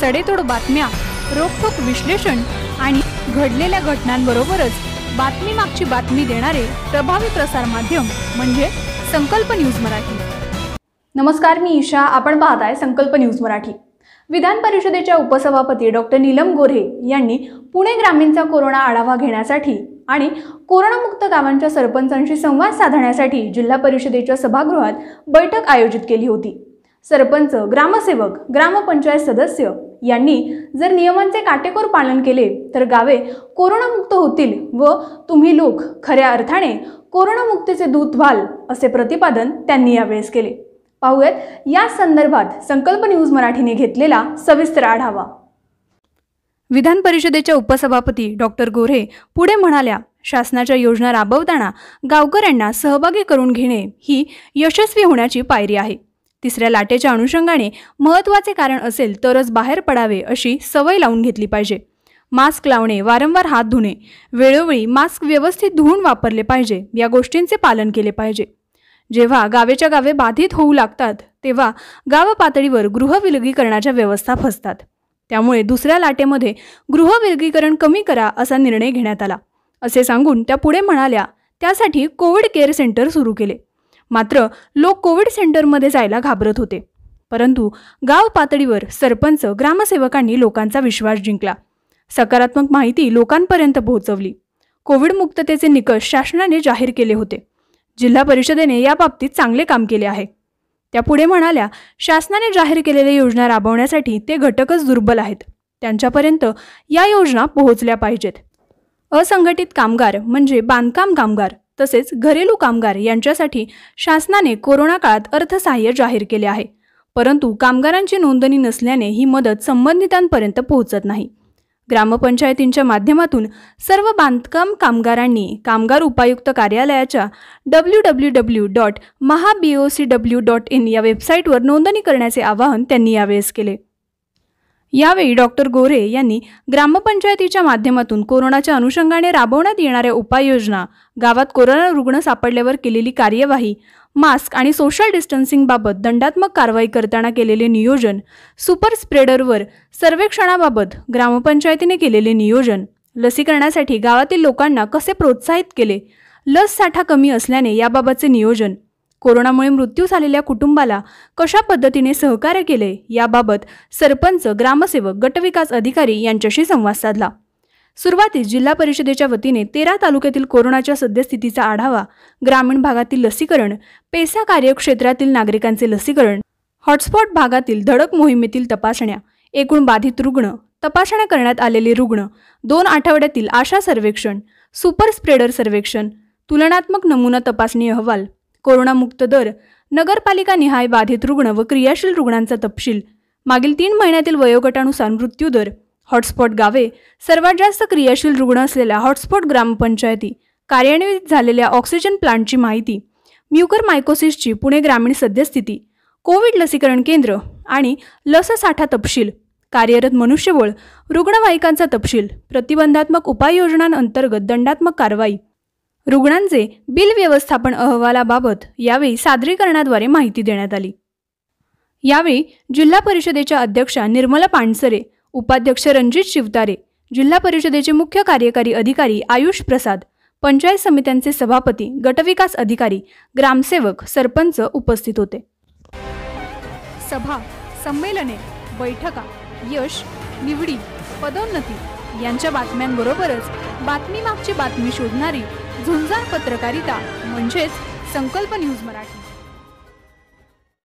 सडेतोड बातम्या रोखोक विश्लेषण आणि घडलेल्या घटनांबरोबरच बातमी मागची बातमी देणारे प्रभावी प्रसार माध्यम म्हणजे संकल्प न्यूज मराठी नमस्कार मी ईशा आपण पाहत आहे संकल्प न्यूज मराठी विधान परिषदेच्या उपसभापती डॉक्टर नीलम गोरे यांनी पुणे ग्रामीणचा कोरोना आढावा घेण्यासाठी आणि कोरोनामुक्त गावांच्या सरपंचांशी संवाद साधण्यासाठी जिल्हा परिषदेच्या सभागृहात बैठक आयोजित केली होती सरपंच ग्रामसेवक ग्रामपंचायत सदस्य यांनी जर नियमांचे काटेकोर पालन केले तर गावे कोरोनामुक्त होतील व तुम्ही लोक खऱ्या अर्थाने कोरोनामुक्तीचे दूत व्हाल असे प्रतिपादन त्यांनी यावेळेस केले पाहूयात या संदर्भात संकल्प न्यूज मराठीने घेतलेला सविस्तर आढावा विधान परिषदेच्या उपसभापती डॉक्टर गोऱ्हे पुढे म्हणाल्या शासनाच्या योजना राबवताना गावकऱ्यांना सहभागी करून घेणे ही यशस्वी होण्याची पायरी आहे तिसऱ्या लाटेच्या अनुषंगाने महत्त्वाचे कारण असेल तरच बाहेर पडावे अशी सवय लावून घेतली पाहिजे मास्क लावणे वारंवार हात धुणे वेळोवेळी मास्क व्यवस्थित धुवून वापरले पाहिजे या गोष्टींचे पालन केले पाहिजे जेव्हा गावेच्या गावे बाधित होऊ लागतात तेव्हा गाव पातळीवर गृहविलगीकरणाच्या व्यवस्था फसतात त्यामुळे दुसऱ्या लाटेमध्ये गृहविलगीकरण कमी करा असा निर्णय घेण्यात आला असे सांगून त्या पुढे म्हणाल्या त्यासाठी कोविड केअर सेंटर सुरू केले मात्र लोक कोविड सेंटरमध्ये जायला घाबरत होते परंतु गाव पातळीवर सरपंच ग्रामसेवकांनी लोकांचा विश्वास जिंकला सकारात्मक माहिती लोकांपर्यंत पोहोचवली कोविड मुक्ततेचे निकष शासनाने जाहीर केले होते जिल्हा परिषदेने या बाबतीत चांगले काम केले आहे त्या पुढे म्हणाल्या शासनाने जाहीर केलेल्या योजना राबवण्यासाठी ते घटकच दुर्बल आहेत त्यांच्यापर्यंत या योजना पोहोचल्या पाहिजेत असंघटित कामगार म्हणजे बांधकाम कामगार तसेच घरेलू कामगार यांच्यासाठी शासनाने कोरोना काळात अर्थसहाय्य जाहीर केले आहे परंतु कामगारांची नोंदणी नसल्याने ही मदत संबंधितांपर्यंत पोहोचत नाही ग्रामपंचायतींच्या माध्यमातून सर्व बांधकाम कामगारांनी कामगार उपायुक्त कार्यालयाच्या डब्ल्यू डब्ल्यू डब्ल्यू डॉट महाबीओ सी डब्ल्यू डॉट इन या वेबसाईटवर नोंदणी करण्याचे आवाहन त्यांनी यावेळेस केले यावेळी डॉक्टर गोरे यांनी ग्रामपंचायतीच्या माध्यमातून कोरोनाच्या अनुषंगाने राबवण्यात येणाऱ्या उपाययोजना गावात कोरोना रुग्ण सापडल्यावर केलेली कार्यवाही मास्क आणि सोशल डिस्टन्सिंगबाबत दंडात्मक कारवाई करताना केलेले नियोजन सुपर स्प्रेडरवर सर्वेक्षणाबाबत ग्रामपंचायतीने केलेले नियोजन लसीकरणासाठी गावातील लोकांना कसे प्रोत्साहित केले लस साठा कमी असल्याने याबाबतचे नियोजन कोरोनामुळे मृत्यू झालेल्या कुटुंबाला कशा पद्धतीने सहकार्य केले याबाबत सरपंच ग्रामसेवक गटविकास अधिकारी यांच्याशी संवाद साधला सुरुवातीस जिल्हा परिषदेच्या वतीने तेरा तालुक्यातील कोरोनाच्या सद्यस्थितीचा आढावा ग्रामीण भागातील लसीकरण पेसा कार्यक्षेत्रातील नागरिकांचे लसीकरण हॉटस्पॉट भागातील धडक मोहिमेतील तपासण्या एकूण बाधित रुग्ण तपासण्या करण्यात आलेले रुग्ण दोन आठवड्यातील आशा सर्वेक्षण सुपर स्प्रेडर सर्वेक्षण तुलनात्मक नमुना तपासणी अहवाल कोरोनामुक्त दर नगरपालिका निहाय बाधित रुग्ण व क्रियाशील रुग्णांचा तपशील मागील तीन महिन्यातील वयोगटानुसार मृत्यू दर हॉटस्पॉट गावे सर्वात जास्त क्रियाशील रुग्ण असलेल्या हॉटस्पॉट ग्रामपंचायती कार्यान्वित झालेल्या ऑक्सिजन प्लांटची माहिती म्युकर मायकोसिसची पुणे ग्रामीण सद्यस्थिती कोविड लसीकरण केंद्र आणि लस साठा तपशील कार्यरत मनुष्यबळ रुग्णवाहिकांचा तपशील प्रतिबंधात्मक उपाययोजनांअंतर्गत दंडात्मक कारवाई रुग्णांचे बिल व्यवस्थापन अहवालाबाबत यावेळी सादरीकरणाद्वारे माहिती देण्यात आली यावेळी जिल्हा परिषदेच्या अध्यक्षा निर्मला पांडसरे उपाध्यक्ष रणजित शिवतारे जिल्हा परिषदेचे मुख्य कार्यकारी अधिकारी आयुष प्रसाद पंचायत समित्यांचे सभापती गटविकास अधिकारी ग्रामसेवक सरपंच उपस्थित होते सभा संमेलने बैठका यश निवडी पदोन्नती यांच्या बातम्यांबरोबरच बातमीमागची बातमी शोधणारी झुंजार पत्रकारिता म्हणजेच संकल्प न्यूज मराठी